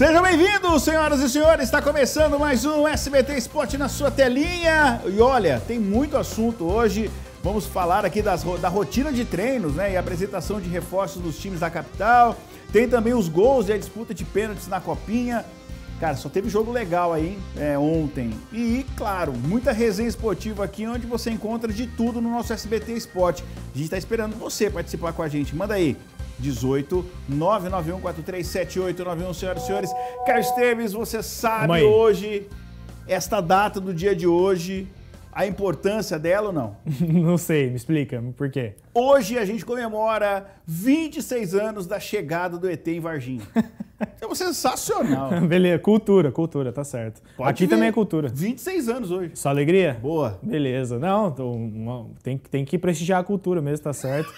Sejam bem-vindos, senhoras e senhores. Está começando mais um SBT Esporte na sua telinha. E olha, tem muito assunto hoje. Vamos falar aqui das, da rotina de treinos né, e apresentação de reforços dos times da capital. Tem também os gols e a disputa de pênaltis na Copinha. Cara, só teve jogo legal aí é, ontem. E, claro, muita resenha esportiva aqui, onde você encontra de tudo no nosso SBT Esporte. A gente está esperando você participar com a gente. Manda aí, 18 991 437891, senhoras e senhores. Caio Esteves, você sabe Mãe. hoje, esta data do dia de hoje, a importância dela ou não? não sei, me explica, por quê? Hoje a gente comemora 26 anos da chegada do ET em Varginha. Estamos é sensacional. Beleza, cultura, cultura, tá certo. Pode Aqui ver. também é cultura. 26 anos hoje. Só alegria? Boa. Beleza. Não, tô, uma, tem, tem que prestigiar a cultura mesmo, tá certo.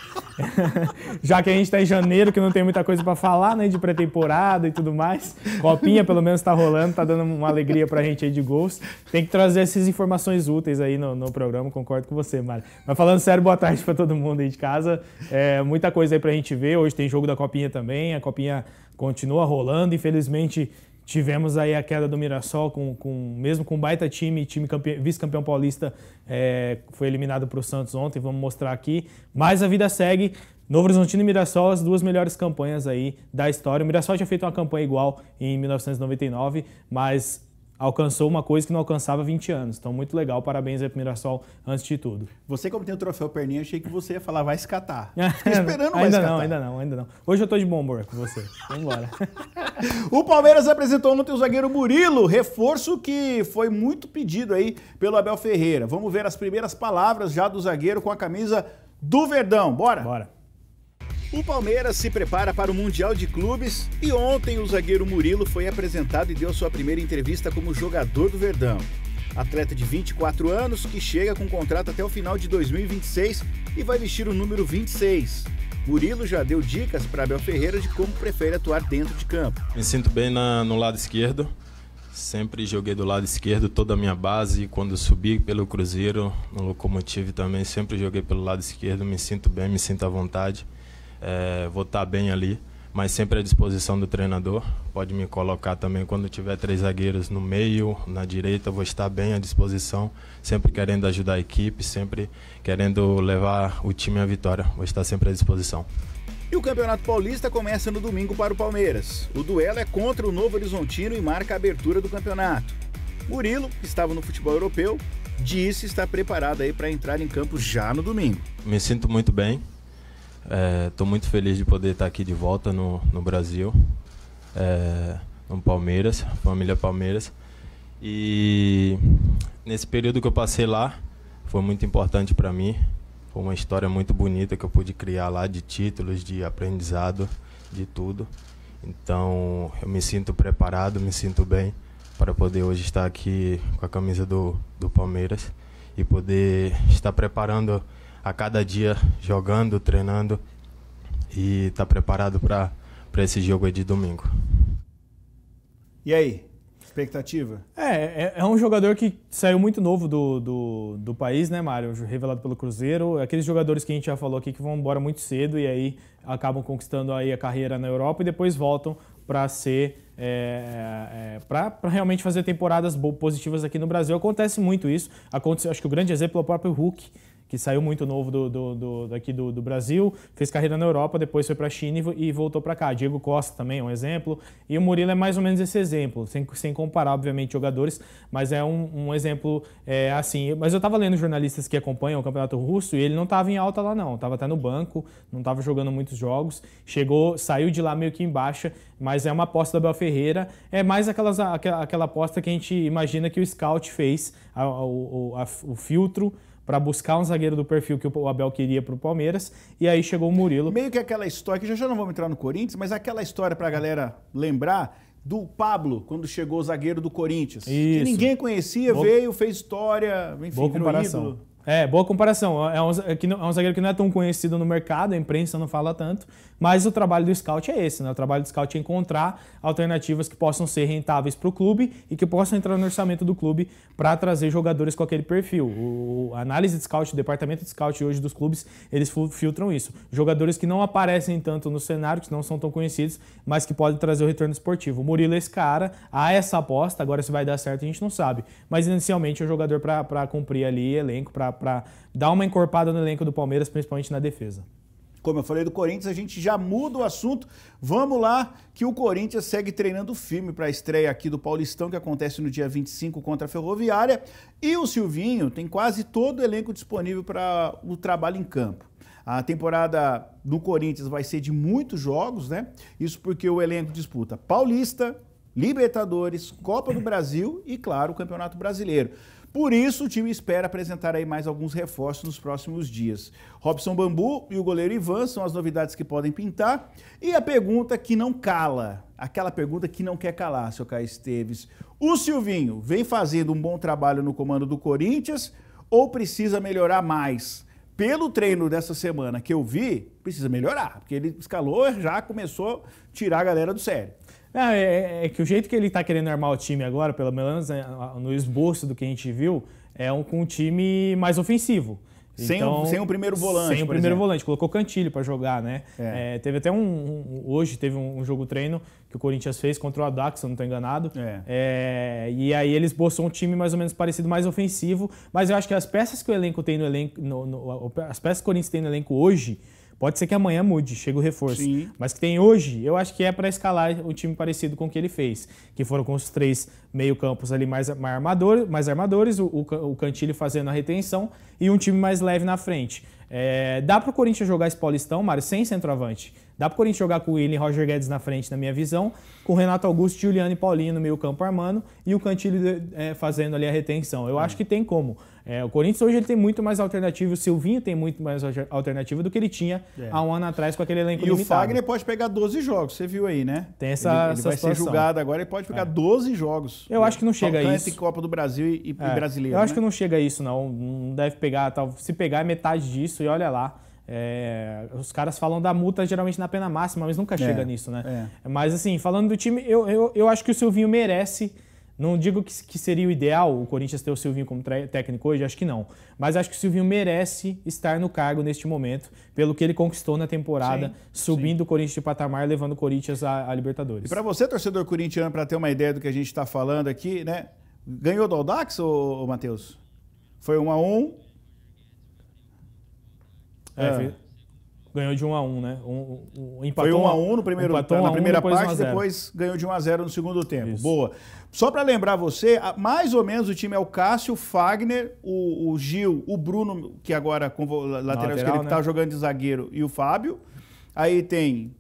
Já que a gente tá em janeiro, que não tem muita coisa para falar, né, de pré-temporada e tudo mais. Copinha, pelo menos, tá rolando, tá dando uma alegria pra gente aí de gols. Tem que trazer essas informações úteis aí no, no programa, concordo com você, Mário. Mas falando sério, boa tarde para todo mundo aí de casa. É, muita coisa aí pra gente ver. Hoje tem jogo da Copinha também. A Copinha continua rolando. Infelizmente, tivemos aí a queda do Mirassol, com, com mesmo com um baita time, time vice-campeão paulista é, foi eliminado para o Santos ontem, vamos mostrar aqui. Mas a vida segue. Novo Horizontino e Mirassol, as duas melhores campanhas aí da história. O Mirassol tinha feito uma campanha igual em 1999, mas alcançou uma coisa que não alcançava há 20 anos. Então, muito legal, parabéns aí pro Mirassol antes de tudo. Você, como tem o troféu Perninha, achei que você ia falar, vai escatar. Fiquei esperando mais Ainda não, ainda não, ainda não. Hoje eu tô de bom humor com você. Vamos embora. o Palmeiras apresentou ontem o zagueiro Murilo, reforço que foi muito pedido aí pelo Abel Ferreira. Vamos ver as primeiras palavras já do zagueiro com a camisa do Verdão. Bora? Bora. O Palmeiras se prepara para o Mundial de Clubes e ontem o zagueiro Murilo foi apresentado e deu sua primeira entrevista como jogador do Verdão. Atleta de 24 anos que chega com contrato até o final de 2026 e vai vestir o número 26. Murilo já deu dicas para Abel Ferreira de como prefere atuar dentro de campo. Me sinto bem na, no lado esquerdo. Sempre joguei do lado esquerdo toda a minha base. Quando subi pelo Cruzeiro, no Locomotive também, sempre joguei pelo lado esquerdo. Me sinto bem, me sinto à vontade é, vou estar tá bem ali, mas sempre à disposição do treinador. Pode me colocar também quando tiver três zagueiros no meio, na direita, vou estar bem à disposição, sempre querendo ajudar a equipe, sempre querendo levar o time à vitória. Vou estar sempre à disposição. E o Campeonato Paulista começa no domingo para o Palmeiras. O duelo é contra o Novo Horizontino e marca a abertura do campeonato. Murilo, que estava no futebol europeu, disse estar preparado aí para entrar em campo já no domingo. Me sinto muito bem. Estou é, muito feliz de poder estar aqui de volta no, no Brasil, é, no Palmeiras, família Palmeiras. E nesse período que eu passei lá, foi muito importante para mim. Foi uma história muito bonita que eu pude criar lá de títulos, de aprendizado, de tudo. Então eu me sinto preparado, me sinto bem para poder hoje estar aqui com a camisa do, do Palmeiras e poder estar preparando a cada dia jogando, treinando e tá preparado para esse jogo de domingo. E aí, expectativa? É, é, é, um jogador que saiu muito novo do, do, do país, né, Mário? Revelado pelo Cruzeiro. Aqueles jogadores que a gente já falou aqui que vão embora muito cedo e aí acabam conquistando aí a carreira na Europa e depois voltam para ser é, é, é para realmente fazer temporadas positivas aqui no Brasil. Acontece muito isso. Acontece, acho que o grande exemplo é o próprio Hulk que saiu muito novo do, do, do daqui do, do, Brasil, fez carreira na Europa, depois foi para a China e voltou para cá. Diego Costa também é um exemplo. E o Murilo é mais ou menos esse exemplo, sem, sem comparar, obviamente, jogadores, mas é um, um exemplo é, assim. Mas eu estava lendo jornalistas que acompanham o Campeonato Russo e ele não estava em alta lá, não. Estava até no banco, não estava jogando muitos jogos. Chegou, saiu de lá meio que em baixa, mas é uma aposta da Bel Ferreira. É mais aquelas, aquela, aquela aposta que a gente imagina que o scout fez, a, a, a, o filtro para buscar um zagueiro do perfil que o Abel queria para o Palmeiras, e aí chegou o Murilo. Meio que aquela história, que já já não vamos entrar no Corinthians, mas aquela história para a galera lembrar do Pablo, quando chegou o zagueiro do Corinthians. Isso. Que ninguém conhecia, Boa... veio, fez história, enfim, Boa comparação. ídolo. É, boa comparação. É um, é, é um zagueiro que não é tão conhecido no mercado, a imprensa não fala tanto, mas o trabalho do scout é esse, né? O trabalho do scout é encontrar alternativas que possam ser rentáveis para o clube e que possam entrar no orçamento do clube para trazer jogadores com aquele perfil. O, a análise de scout, o departamento de scout hoje dos clubes, eles filtram isso. Jogadores que não aparecem tanto no cenário, que não são tão conhecidos, mas que podem trazer o retorno esportivo. O Murilo é esse cara, há essa aposta, agora se vai dar certo a gente não sabe, mas inicialmente é um jogador para cumprir ali elenco, para para dar uma encorpada no elenco do Palmeiras, principalmente na defesa como eu falei do Corinthians, a gente já muda o assunto. Vamos lá, que o Corinthians segue treinando firme para a estreia aqui do Paulistão, que acontece no dia 25 contra a Ferroviária. E o Silvinho tem quase todo o elenco disponível para o trabalho em campo. A temporada do Corinthians vai ser de muitos jogos, né? Isso porque o elenco disputa Paulista, Libertadores, Copa do Brasil e, claro, o Campeonato Brasileiro. Por isso, o time espera apresentar aí mais alguns reforços nos próximos dias. Robson Bambu e o goleiro Ivan são as novidades que podem pintar. E a pergunta que não cala, aquela pergunta que não quer calar, seu Caio Esteves. O Silvinho vem fazendo um bom trabalho no comando do Corinthians ou precisa melhorar mais? Pelo treino dessa semana que eu vi, precisa melhorar, porque ele escalou, já começou a tirar a galera do sério. Não, é, é, é, que o jeito que ele está querendo armar o time agora, pelo menos né, no esboço do que a gente viu, é um, com um time mais ofensivo. Sem, então, o, sem o primeiro volante. Sem o primeiro exemplo. volante, colocou Cantilho para jogar, né? É. É, teve até um, um, Hoje teve um, um jogo treino que o Corinthians fez contra o Adax, se eu não estou enganado. É. é. e aí eles esboçou um time mais ou menos parecido, mais ofensivo. Mas eu acho que as peças que o elenco tem no elenco. No, no, as peças que o Corinthians tem no elenco hoje Pode ser que amanhã mude, chega o reforço. Sim. Mas que tem hoje, eu acho que é para escalar um time parecido com o que ele fez. Que foram com os três meio-campos ali mais, mais, armador, mais armadores, o, o, Cantilho fazendo a retenção e um time mais leve na frente. É, dá para o Corinthians jogar esse Paulistão, Mário, sem centroavante. Dá para o Corinthians jogar com o William e Roger Guedes na frente, na minha visão, com o Renato Augusto, Juliano e Paulinho no meio campo armando e o Cantilho é, fazendo ali a retenção. Eu hum. acho que tem como. É, o Corinthians hoje ele tem muito mais alternativa, o Silvinho tem muito mais alternativa do que ele tinha é. há um ano atrás com aquele elenco e limitado. E o Fagner pode pegar 12 jogos, você viu aí, né? Tem essa Ele, ele essa vai situação. ser julgado agora, ele pode pegar é. 12 jogos. Eu acho que não chega a isso. Copa do Brasil e, e é. brasileiro. Eu acho né? que não chega a isso, não. Não deve pegar, tal, se pegar é metade disso e olha lá. É, os caras falam da multa geralmente na pena máxima, mas nunca é, chega é, nisso, né? É. Mas assim, falando do time, eu, eu, eu acho que o Silvinho merece. Não digo que, que seria o ideal o Corinthians ter o Silvinho como técnico hoje, acho que não. Mas acho que o Silvinho merece estar no cargo neste momento, pelo que ele conquistou na temporada, sim, subindo sim. o Corinthians de patamar, levando o Corinthians à, Libertadores. E para você, torcedor corintiano, para ter uma ideia do que a gente está falando aqui, né? Ganhou do Aldax, ô, Matheus? Foi 1 a 1 um, é, é. ganhou de 1 a 1 né? Um, um, um, empatou Foi 1 a 1 no primeiro, na primeira 1, depois parte, depois ganhou de 1 a 0 no segundo tempo. Isso. Boa. Só para lembrar você, mais ou menos o time é o Cássio, o Fagner, o, o Gil, o Bruno, que agora com lateral, lateral esquerdo tá né? jogando de zagueiro, e o Fábio. Aí tem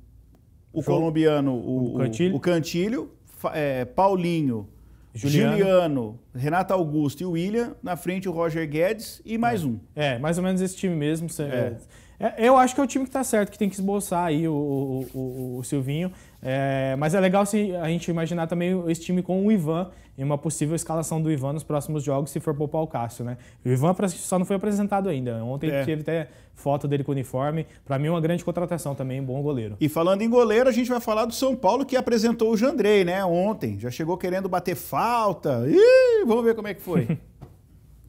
o Show. colombiano, o, o Cantilho, o Cantilho é, Paulinho, Juliano. Juliano, Renato Augusto e William. Na frente o Roger Guedes e mais é. um. É, mais ou menos esse time mesmo. É. É, eu acho que é o time que está certo, que tem que esboçar aí o, o, o Silvinho. É, mas é legal se a gente imaginar também esse time com o Ivan e uma possível escalação do Ivan nos próximos jogos, se for poupar o Cássio, né? O Ivan só não foi apresentado ainda. Ontem é. teve até foto dele com o uniforme. Para mim, uma grande contratação também, um bom goleiro. E falando em goleiro, a gente vai falar do São Paulo que apresentou o Jandrei, né? Ontem. Já chegou querendo bater falta. Ih, vamos ver como é que foi.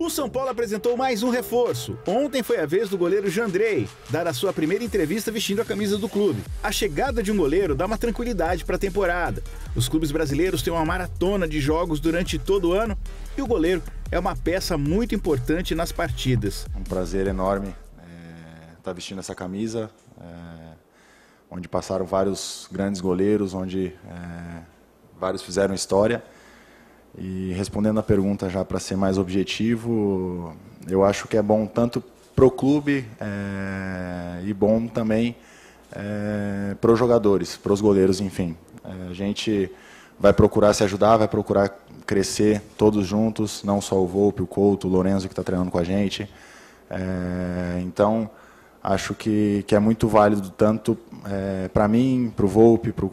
O São Paulo apresentou mais um reforço. Ontem foi a vez do goleiro Jandrei dar a sua primeira entrevista vestindo a camisa do clube. A chegada de um goleiro dá uma tranquilidade para a temporada. Os clubes brasileiros têm uma maratona de jogos durante todo o ano e o goleiro é uma peça muito importante nas partidas. É um prazer enorme estar é, tá vestindo essa camisa, é, onde passaram vários grandes goleiros, onde é, vários fizeram história. E respondendo a pergunta já para ser mais objetivo, eu acho que é bom tanto para o clube é, e bom também é, eh, para os jogadores, para os goleiros, enfim. É, a gente vai procurar se ajudar, vai procurar crescer todos juntos, não só o Volpe, o Couto, o Lorenzo que está treinando com a gente. então, acho que, que é muito válido tanto para mim, para o Volpe, pro,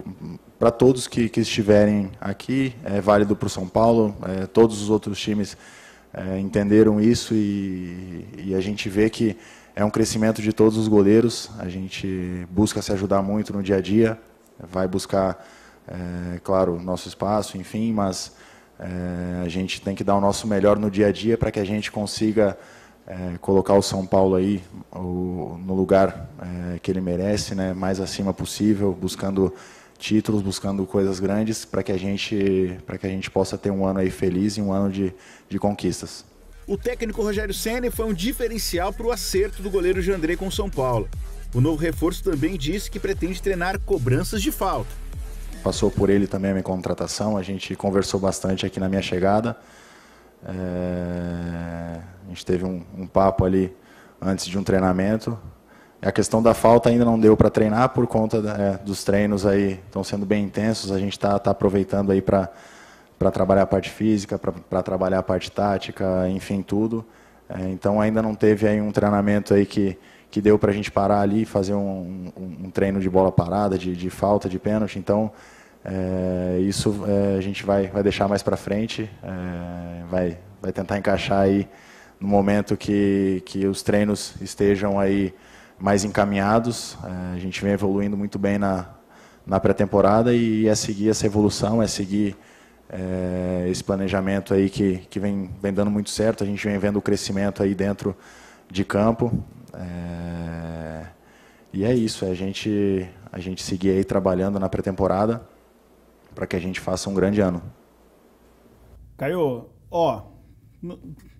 para todos que, que, estiverem aqui, é válido para o São Paulo, é, todos os outros times é, entenderam isso e, e, a gente vê que é um crescimento de todos os goleiros, a gente busca se ajudar muito no dia a dia, vai buscar, é, claro, nosso espaço, enfim, mas é, a gente tem que dar o nosso melhor no dia a dia para que a gente consiga é, colocar o São Paulo aí o, no lugar é, que ele merece, né, mais acima possível, buscando títulos, buscando coisas grandes para que a gente para que a gente possa ter um ano aí feliz e um ano de, de conquistas. O técnico Rogério Ceni foi um diferencial para o acerto do goleiro Jandrei com São Paulo. O novo reforço também disse que pretende treinar cobranças de falta. Passou por ele também a minha contratação, a gente conversou bastante aqui na minha chegada. É... A gente teve um, um papo ali antes de um treinamento é a questão da falta ainda não deu para treinar por conta é, dos treinos aí estão sendo bem intensos. A gente está tá aproveitando aí para para trabalhar a parte física, para trabalhar a parte tática, enfim tudo. É, então ainda não teve aí um treinamento aí que que deu para a gente parar ali e fazer um, um, um, treino de bola parada, de, de falta, de pênalti. Então é, isso é, a gente vai vai deixar mais para frente, é, vai vai tentar encaixar aí no momento que que os treinos estejam aí mais encaminhados. É, a gente vem evoluindo muito bem na, na pré-temporada e é seguir essa evolução, é seguir é, esse planejamento aí que, que vem, vem dando muito certo. A gente vem vendo o crescimento aí dentro de campo. É, e é isso, é a gente, a gente seguir aí trabalhando na pré-temporada para que a gente faça um grande ano. Caio, ó,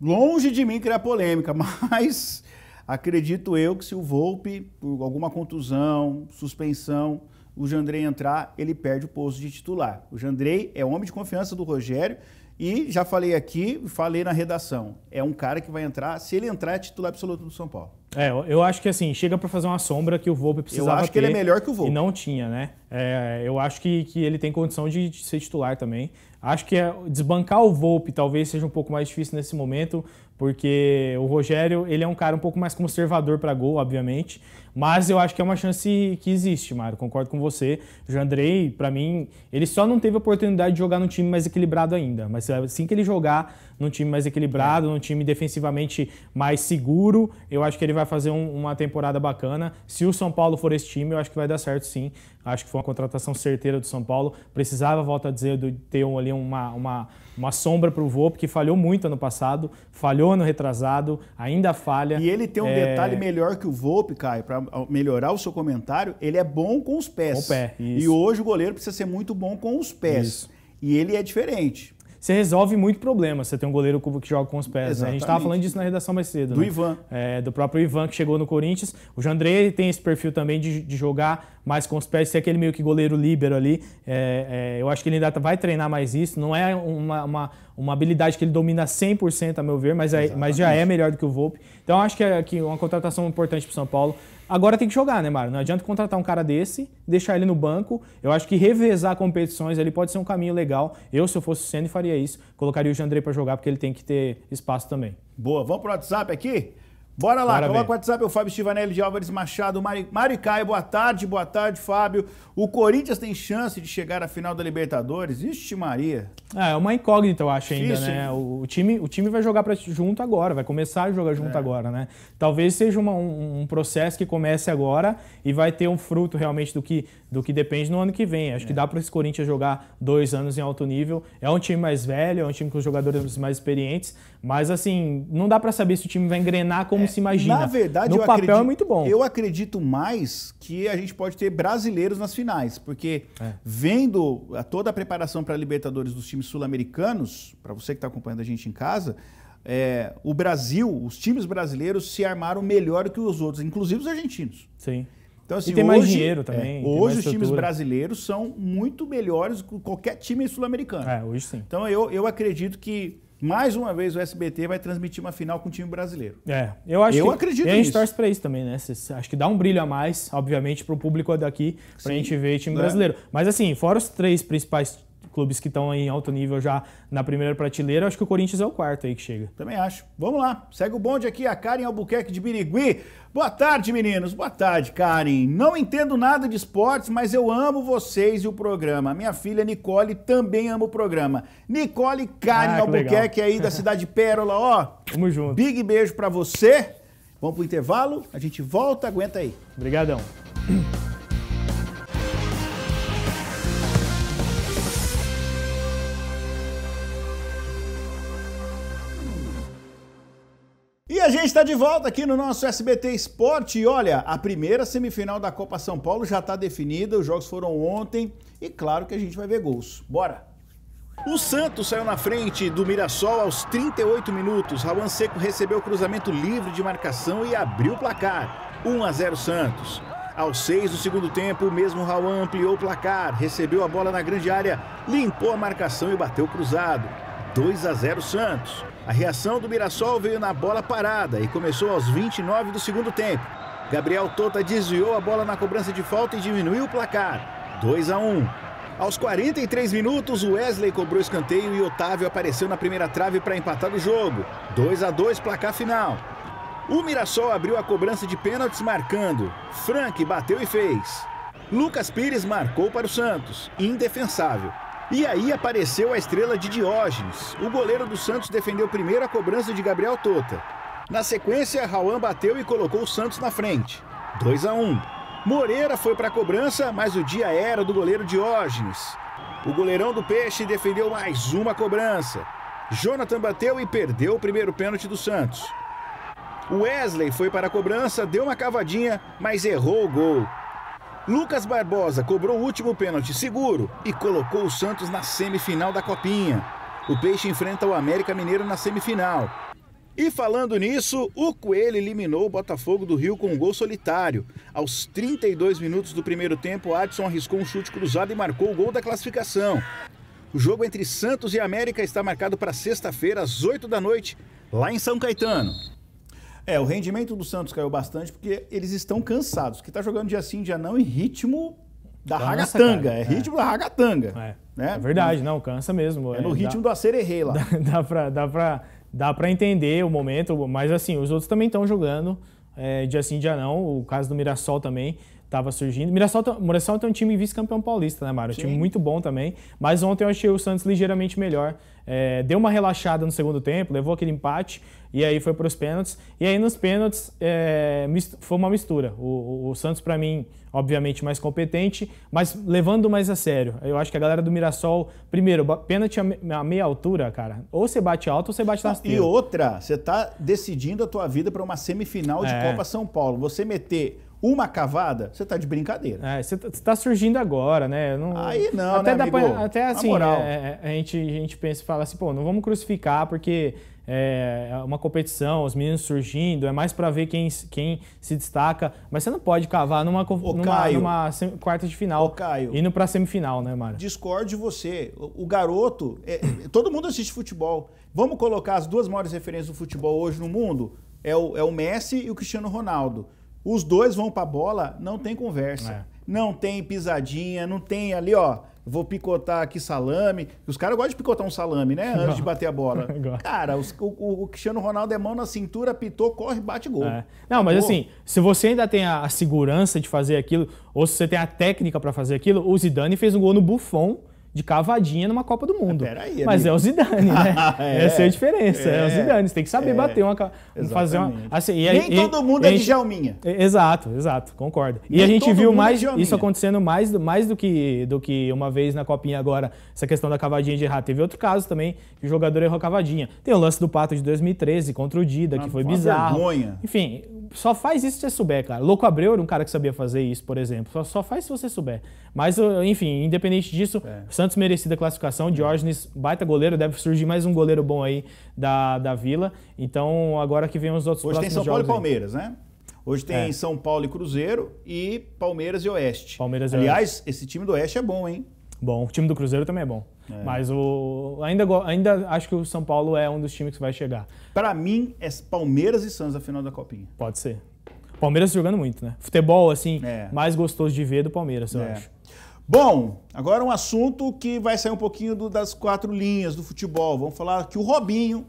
longe de mim criar polêmica, mas Acredito eu que se o Volpe, por alguma contusão, suspensão, o Jandrei entrar, ele perde o posto de titular. O Jandrei é homem de confiança do Rogério e já falei aqui, falei na redação. É um cara que vai entrar, se ele entrar, é titular absoluto do São Paulo. É, eu acho que assim, chega para fazer uma sombra que o Volpe precisava Eu acho que ele é melhor que o Volpe. E não tinha, né? É, eu acho que, que ele tem condição de, de ser titular também. Acho que é, desbancar o Volpe talvez seja um pouco mais difícil nesse momento, porque o Rogério, ele é um cara um pouco mais conservador para gol, obviamente. Mas eu acho que é uma chance que existe, Mário. Concordo com você. O Jandrei, para mim, ele só não teve a oportunidade de jogar num time mais equilibrado ainda. Mas assim que ele jogar, num time mais equilibrado, num time defensivamente mais seguro. Eu acho que ele vai fazer um, uma temporada bacana. Se o São Paulo for esse time, eu acho que vai dar certo sim. Acho que foi uma contratação certeira do São Paulo. Precisava, volta a dizer, de ter um, ali uma, uma, uma sombra para o Vô, porque falhou muito ano passado, falhou ano retrasado, ainda falha. E ele tem um é... detalhe melhor que o Volpe, Caio, para melhorar o seu comentário, ele é bom com os pés. Com o pé, isso. E hoje o goleiro precisa ser muito bom com os pés. Isso. E ele é diferente você resolve muito problema. Você tem um goleiro que joga com os pés. Né? A gente estava falando disso na redação mais cedo. Do né? Ivan. É, do próprio Ivan, que chegou no Corinthians. O Jandrei tem esse perfil também de, de jogar mais com os pés, ser aquele meio que goleiro líbero ali. É, é, eu acho que ele ainda tá, vai treinar mais isso. Não é uma, uma, uma habilidade que ele domina 100%, a meu ver, mas, é, mas já é melhor do que o Volpe. Então acho que é que uma contratação importante para São Paulo. Agora tem que jogar, né, Mário? Não adianta contratar um cara desse, deixar ele no banco. Eu acho que revezar competições ali pode ser um caminho legal. Eu, se eu fosse o Senna, faria isso. Colocaria o Jandrei para jogar, porque ele tem que ter espaço também. Boa, vamos pro WhatsApp aqui? Bora lá, Bora coloca o WhatsApp, o Fábio Stivanelli de Álvares Machado, Mari, boa tarde, boa tarde, Fábio. O Corinthians tem chance de chegar à final da Libertadores? Ixi Maria. É, é uma incógnita, eu acho, ainda, né? O, o, time, o time vai jogar pra, junto agora, vai começar a jogar junto é. agora, né? Talvez seja uma, um, um, processo que comece agora e vai ter um fruto realmente do que, do que depende no ano que vem. Acho é. que dá para esse Corinthians jogar dois anos em alto nível. É um time mais velho, é um time com jogadores mais experientes, mas assim, não dá para saber se o time vai engrenar como se imagina. Na verdade, no papel acredito, é muito bom. Eu acredito mais que a gente pode ter brasileiros nas finais, porque é. vendo eh, toda a preparação para a Libertadores dos times sul-americanos, para você que está acompanhando a gente em casa, é, o Brasil, os times brasileiros se armaram melhor que os outros, inclusive os argentinos. Sim. Então, assim, e é, tem hoje, mais dinheiro também. É, hoje os times brasileiros são muito melhores que qualquer time sul-americano. É, hoje sim. Então eu, eu acredito que mais uma vez o SBT vai transmitir uma final com o time brasileiro. É, eu acho. Eu que, acredito nisso. E a gente torce para isso também, né? Acho que dá um brilho a mais, obviamente, para o público daqui, para a gente ver time né? brasileiro. Mas assim, fora os três principais clubes que estão em alto nível já na primeira prateleira. Acho que o Corinthians é o quarto aí que chega. Também acho. Vamos lá. Segue o bonde aqui, a Karen Albuquerque de Birigui. Boa tarde, meninos. Boa tarde, Karen. Não entendo nada de esportes, mas eu amo vocês e o programa. Minha filha Nicole também ama o programa. Nicole Karen ah, Albuquerque legal. aí da cidade Pérola, ó. Tamo junto. Big beijo para você. Vamos pro intervalo, a gente volta, aguenta aí. Obrigadão. E a gente está de volta aqui no nosso SBT Esporte. E olha, a primeira semifinal da Copa São Paulo já está definida, os jogos foram ontem e claro que a gente vai ver gols. Bora! O Santos saiu na frente do Mirassol aos 38 minutos. Raul Seco recebeu o cruzamento livre de marcação e abriu o placar. 1 a 0 Santos. Aos seis do segundo tempo, o mesmo Raul ampliou o placar, recebeu a bola na grande área, limpou a marcação e bateu cruzado. 2 a 0 Santos. A reação do Mirassol veio na bola parada e começou aos 29 do segundo tempo. Gabriel Tota desviou a bola na cobrança de falta e diminuiu o placar. 2 a 1. Aos 43 minutos, Wesley cobrou escanteio e Otávio apareceu na primeira trave para empatar o jogo. 2 a 2 placar final. O Mirassol abriu a cobrança de pênaltis marcando. Frank bateu e fez. Lucas Pires marcou para o Santos, indefensável. E aí apareceu a estrela de Diógenes. O goleiro do Santos defendeu primeiro a cobrança de Gabriel Tota. Na sequência, Rauan bateu e colocou o Santos na frente. 2 a 1. Moreira foi para a cobrança, mas o dia era do goleiro Diógenes. O goleirão do Peixe defendeu mais uma cobrança. Jonathan bateu e perdeu o primeiro pênalti do Santos. Wesley foi para a cobrança, deu uma cavadinha, mas errou o gol. Lucas Barbosa cobrou o último pênalti seguro e colocou o Santos na semifinal da Copinha. O Peixe enfrenta o América Mineiro na semifinal. E falando nisso, o Coelho eliminou o Botafogo do Rio com um gol solitário. Aos 32 minutos do primeiro tempo, Adson arriscou um chute cruzado e marcou o gol da classificação. O jogo entre Santos e América está marcado para sexta-feira, às 8 da noite, lá em São Caetano. É, o rendimento do Santos caiu bastante porque eles estão cansados. Que tá jogando dia sim, dia não, em ritmo da cansa, ragatanga. É ritmo da ragatanga. É. Né? é verdade, não, cansa mesmo. É, é no é, ritmo dá, do acererê lá. Dá, dá, pra, dá, pra, dá pra entender o momento, mas assim, os outros também estão jogando. É, dia sim, dia não. O caso do Mirassol também estava surgindo. Mirassol, tá, Mirassol tem um time vice-campeão paulista, né, Mário? Um time muito bom também. Mas ontem eu achei o Santos ligeiramente melhor. É, deu uma relaxada no segundo tempo, levou aquele empate, e aí foi para os pênaltis. E aí nos pênaltis é, foi uma mistura. O, o, Santos, para mim, obviamente mais competente, mas levando mais a sério. Eu acho que a galera do Mirassol, primeiro, pênalti a meia altura, cara. Ou você bate alto ou você bate na E outra, você está decidindo a tua vida para uma semifinal de é. Copa São Paulo. Você meter uma cavada, você tá de brincadeira. É, você tá, tá surgindo agora, né? Não... Aí não, até né, pra... Até assim, é, é, a, gente, a gente pensa e fala assim, pô, não vamos crucificar porque é, é uma competição, os meninos surgindo, é mais para ver quem, quem se destaca. Mas você não pode cavar numa, numa, numa quarta de final, Caio, indo para semifinal, né, Mário? Discorde você. O, o garoto, é, é, todo mundo assiste futebol. Vamos colocar as duas maiores referências do futebol hoje no mundo? É o, é o Messi e o Cristiano Ronaldo. Os dois vão para a bola, não tem conversa. É. Não tem pisadinha, não tem ali, ó. Vou picotar aqui salame. Os caras gostam de picotar um salame, né? Antes de bater a bola. cara, os, o, o, Cristiano Ronaldo é mão na cintura, pitou, corre, bate gol. É. Não, mas assim, se você ainda tem a, a, segurança de fazer aquilo, ou se você tem a técnica para fazer aquilo, o Zidane fez um gol no Buffon de cavadinha numa Copa do Mundo. É, Mas é o Zidane, né? Ah, é, Essa é a diferença. É, é o Zidane. Você tem que saber é. bater uma. Fazer uma assim, e, Nem e, todo mundo é de Jalminha. Exato, exato, concordo. E a gente viu é mais isso acontecendo mais, mais do, que, do que uma vez na Copinha agora, essa questão da cavadinha de errar. Teve outro caso também, que o jogador errou cavadinha. Tem o lance do Pato de 2013 contra o Dida, que ah, foi bizarro. Vergonha. Enfim, só faz isso se você souber, cara. Louco Abreu era um cara que sabia fazer isso, por exemplo. Só, só faz se você souber. Mas, uh, enfim, independente disso, é. Santos merecida a classificação. Diógenes, baita goleiro, deve surgir mais um goleiro bom aí da, da Vila. Então, agora que vem os outros Hoje tem São Paulo e Palmeiras, aí. né? Hoje tem é. São Paulo e Cruzeiro e Palmeiras e Oeste. Palmeiras e Aliás, Oeste. esse time do Oeste é bom, hein? bom. O time do Cruzeiro também é bom. É. Mas o ainda, ainda acho que o São Paulo é um dos times que vai chegar. Para mim, é Palmeiras e Santos a final da Copinha. Pode ser. Palmeiras jogando muito, né? Futebol, assim, é. mais gostoso de ver do Palmeiras, eu é. acho. Bom, agora um assunto que vai sair um pouquinho do, das quatro linhas do futebol. Vamos falar que o Robinho,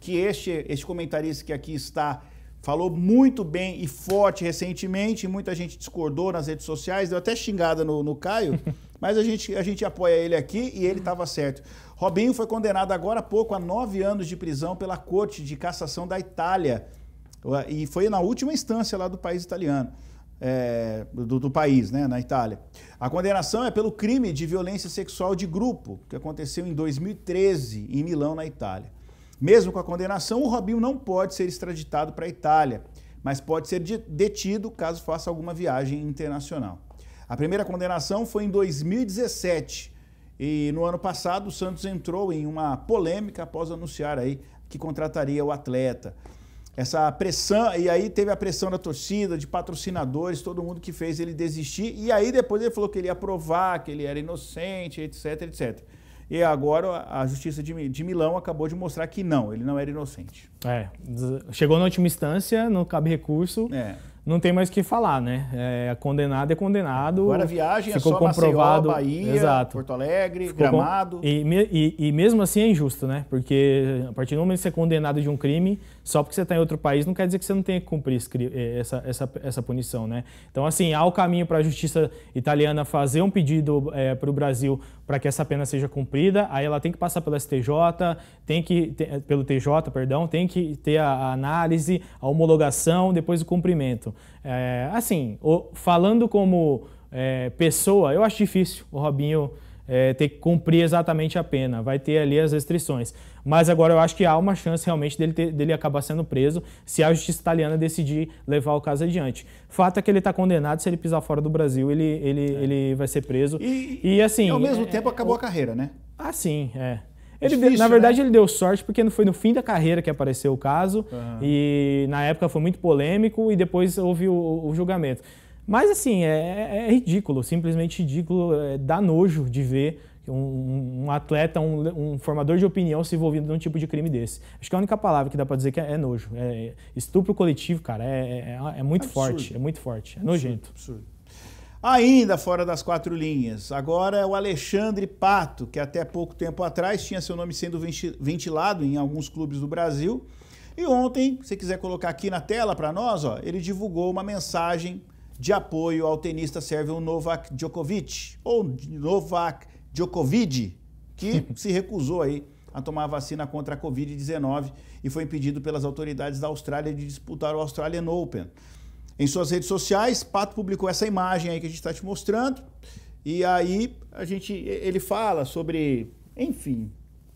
que este, este comentarista que aqui está falou muito bem e forte recentemente, muita gente discordou nas redes sociais, deu até xingada no, no Caio, mas a gente, a gente apoia ele aqui e ele estava certo. Robinho foi condenado agora há pouco a nove anos de prisão pela Corte de Cassação da Itália, e foi na última instância lá do país italiano. É, do, do, país, né, na Itália. A condenação é pelo crime de violência sexual de grupo, que aconteceu em 2013 em Milão, na Itália. Mesmo com a condenação, o Robinho não pode ser extraditado para a Itália, mas pode ser detido caso faça alguma viagem internacional. A primeira condenação foi em 2017 e no ano passado o Santos entrou em uma polêmica após anunciar aí que contrataria o atleta. Essa pressão, e aí teve a pressão da torcida, de patrocinadores, todo mundo que fez ele desistir, e aí depois ele falou que ele ia provar, que ele era inocente, etc, etc. E agora a Justiça de, de Milão acabou de mostrar que não, ele não era inocente. É, chegou na última instância, não cabe recurso. É não tem mais o que falar, né? É, é condenado é condenado. Agora a viagem é ficou é só comprovado, Maceió, Bahia, exato. Porto Alegre, ficou Gramado. Com... E, e, e, mesmo assim é injusto, né? Porque a partir do momento que você é condenado de um crime, só porque você está em outro país não quer dizer que você não tenha que cumprir eh, essa, essa, essa punição, né? Então, assim, há o caminho para a justiça italiana fazer um pedido é, eh, para o Brasil para que essa pena seja cumprida, aí ela tem que passar pelo STJ, tem que, eh, pelo TJ, perdão, tem que ter a, a análise, a homologação, depois o cumprimento. É, assim, o, falando como é, pessoa, eu acho difícil o Robinho é, ter que cumprir exatamente a pena, vai ter ali as restrições. Mas agora eu acho que há uma chance realmente dele, ter, dele acabar sendo preso se a justiça italiana decidir levar o caso adiante. Fato é que ele está condenado, se ele pisar fora do Brasil, ele, ele, é. ele vai ser preso. E, e assim. E ao mesmo é, tempo acabou o... a carreira, né? Ah, sim, é. Ele, Difícil, na né? verdade, né? ele deu sorte porque foi no fim da carreira que apareceu o caso uhum. e na época foi muito polêmico e depois houve o, o julgamento. Mas assim, é, é, é ridículo, simplesmente ridículo, é, dá nojo de ver um, um atleta, um, um, formador de opinião se envolvendo num tipo de crime desse. Acho que a única palavra que dá para dizer que é, é nojo. É, é estupro coletivo, cara, é, é, é, muito absurdo. forte, é muito forte, é nojento. Absurdo. Ainda fora das quatro linhas, agora é o Alexandre Pato, que até pouco tempo atrás tinha seu nome sendo ventilado em alguns clubes do Brasil. E ontem, se quiser colocar aqui na tela para nós, ó, ele divulgou uma mensagem de apoio ao tenista sérvio Novak Djokovic, ou Novak Djokovic, que se recusou aí a tomar a vacina contra a Covid-19 e foi impedido pelas autoridades da Austrália de disputar o Australian Open. Em suas redes sociais, Pato publicou essa imagem aí que a gente está te mostrando. E aí a gente, ele fala sobre, enfim,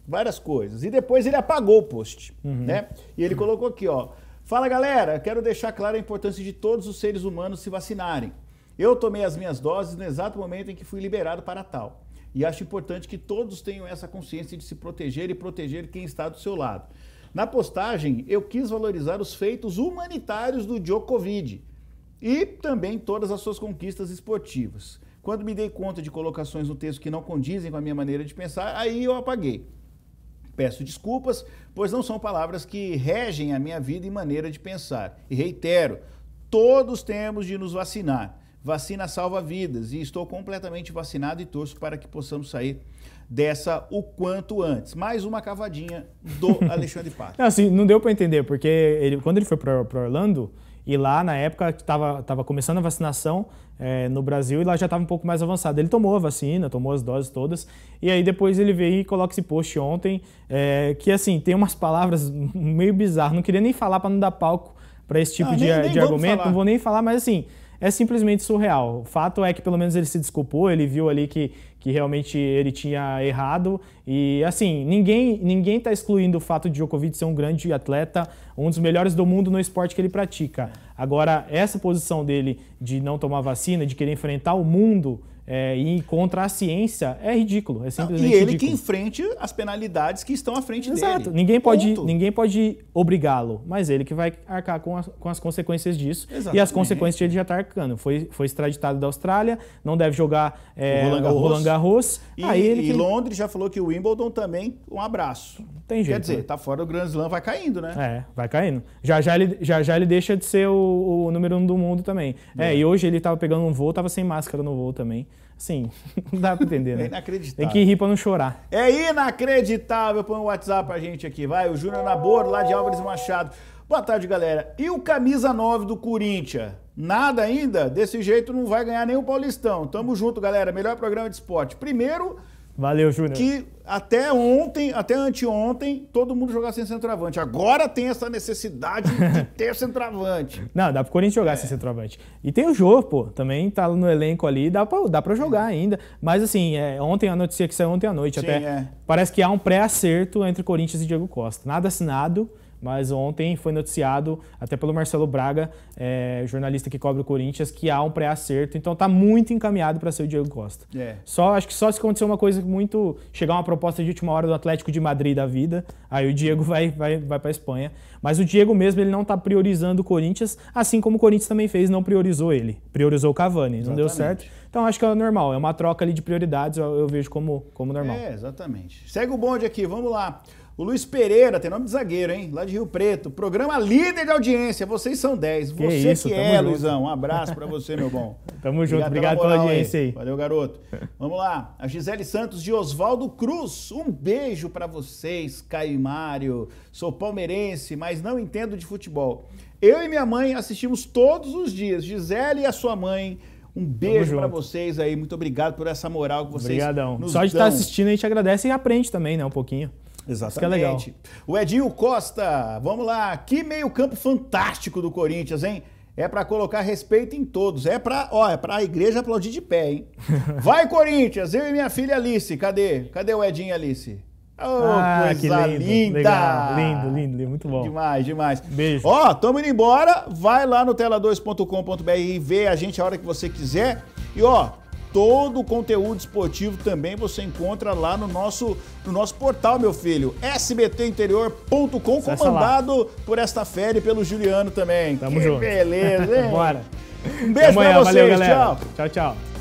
várias coisas. E depois ele apagou o post, uhum. né? E ele colocou aqui, ó. Fala galera, quero deixar clara a importância de todos os seres humanos se vacinarem. Eu tomei as minhas doses no exato momento em que fui liberado para tal. E acho importante que todos tenham essa consciência de se proteger e proteger quem está do seu lado. Na postagem, eu quis valorizar os feitos humanitários do Djokovic e também todas as suas conquistas esportivas. Quando me dei conta de colocações no texto que não condizem com a minha maneira de pensar, aí eu apaguei. Peço desculpas, pois não são palavras que regem a minha vida e maneira de pensar. E reitero, todos temos de nos vacinar. Vacina salva vidas e estou completamente vacinado e torço para que possamos sair dessa o quanto antes. Mais uma cavadinha do Alexandre Pato. não, assim, não deu para entender, porque ele, quando ele foi para Orlando, e lá, na época, estava tava começando a vacinação é, no Brasil e lá já estava um pouco mais avançado. Ele tomou a vacina, tomou as doses todas. E aí depois ele veio e coloca esse post ontem, é, que assim, tem umas palavras meio bizarras. Não queria nem falar para não dar palco para esse tipo ah, de, nem, nem de argumento, falar. não vou nem falar, mas assim é simplesmente surreal. O fato é que pelo menos ele se desculpou, ele viu ali que, que realmente ele tinha errado. E assim, ninguém ninguém está excluindo o fato de Djokovic ser um grande atleta, um dos melhores do mundo no esporte que ele pratica. Agora, essa posição dele de não tomar vacina, de querer enfrentar o mundo é, e contra a ciência é ridículo. É simplesmente Não, e ele ridículo. que enfrente as penalidades que estão à frente Exato. dele. Exato. Ninguém pode, ninguém pode obrigá-lo, mas ele que vai arcar com as, com as consequências disso. Exatamente. E as consequências ele já está arcando. Foi, foi extraditado da Austrália, não deve jogar é, o Roland Garros. e, aí ele e que... Londres já falou que o Wimbledon também, um abraço. Tem jeito. Quer dizer, né? tá fora do Grand Slam, vai caindo, né? É, vai caindo. Já já ele, já, já ele deixa de ser o, o número um do mundo também. É, é e hoje ele estava pegando um voo, estava sem máscara no voo também. Sim, não dá pra entender, né? É inacreditável. Tem que rir pra não chorar. É inacreditável. Põe o um WhatsApp pra gente aqui, vai. O Júnior Nabor, lá de Álvares Machado. Boa tarde, galera. E o camisa 9 do Corinthians? Nada ainda? Desse jeito não vai ganhar nem o Paulistão. Tamo junto, galera. Melhor programa de esporte. Primeiro, Valeu, Júnior. Que até ontem, até anteontem, todo mundo jogava sem centroavante. Agora tem essa necessidade de ter centroavante. Não, dá pro Corinthians jogar é. sem centroavante. E tem o jogo, pô, também tá no elenco ali, dá pra, dá pra jogar é. ainda. Mas assim, é, ontem a notícia que saiu ontem à noite Sim, até. É. Parece que há um pré-acerto entre Corinthians e Diego Costa. Nada assinado mas ontem foi noticiado, até pelo Marcelo Braga, é, jornalista que cobre o Corinthians, que há um pré-acerto, então está muito encaminhado para ser o Diego Costa. É. Só, acho que só se acontecer uma coisa muito. chegar uma proposta de última hora do Atlético de Madrid da vida, aí o Diego vai, vai, vai para Espanha. Mas o Diego mesmo, ele não está priorizando o Corinthians, assim como o Corinthians também fez, não priorizou ele, priorizou o Cavani, exatamente. não deu certo. Então acho que é normal, é uma troca ali de prioridades, eu, eu vejo como, como normal. É, exatamente. Segue o bonde aqui, vamos lá. O Luiz Pereira, tem nome de zagueiro, hein? Lá de Rio Preto. Programa líder de audiência. Vocês são 10. Você que, isso, que é, junto. Luizão. Um abraço para você, meu bom. tamo junto. Obrigado pela, pela audiência aí. aí. Valeu, garoto. Vamos lá. A Gisele Santos de Oswaldo Cruz. Um beijo para vocês, Caio e Mário. Sou palmeirense, mas não entendo de futebol. Eu e minha mãe assistimos todos os dias. Gisele e a sua mãe. Um beijo para vocês aí. Muito obrigado por essa moral que vocês Obrigadão. Só de tá dão. estar assistindo a gente agradece e aprende também, né, um pouquinho. É Exatamente. O Edinho Costa, vamos lá. Que meio-campo fantástico do Corinthians, hein? É para colocar respeito em todos. É para, ó, é para a igreja aplaudir de pé, hein? Vai Corinthians, eu e minha filha Alice. Cadê? Cadê o Edinho Alice? Oh, ah, que lindo, linda! Legal. Lindo, lindo, lindo, muito bom. Demais, demais. Beijo. Ó, tamo indo embora. Vai lá no tela2.com.br e vê a gente a hora que você quiser. E ó, todo o conteúdo esportivo também você encontra lá no nosso, no nosso portal, meu filho, sbtinterior.com, comandado por esta fera e pelo Juliano também. Tamo que junto. beleza, hein? Bora. Um beijo Amanhã, pra vocês, valeu, tchau. Tchau, tchau.